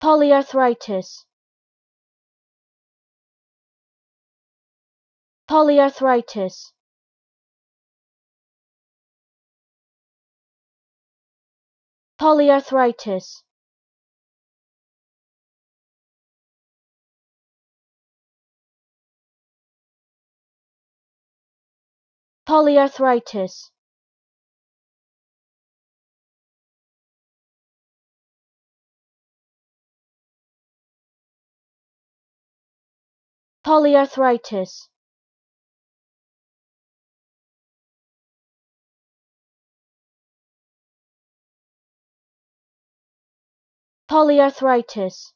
polyarthritis polyarthritis polyarthritis polyarthritis polyarthritis polyarthritis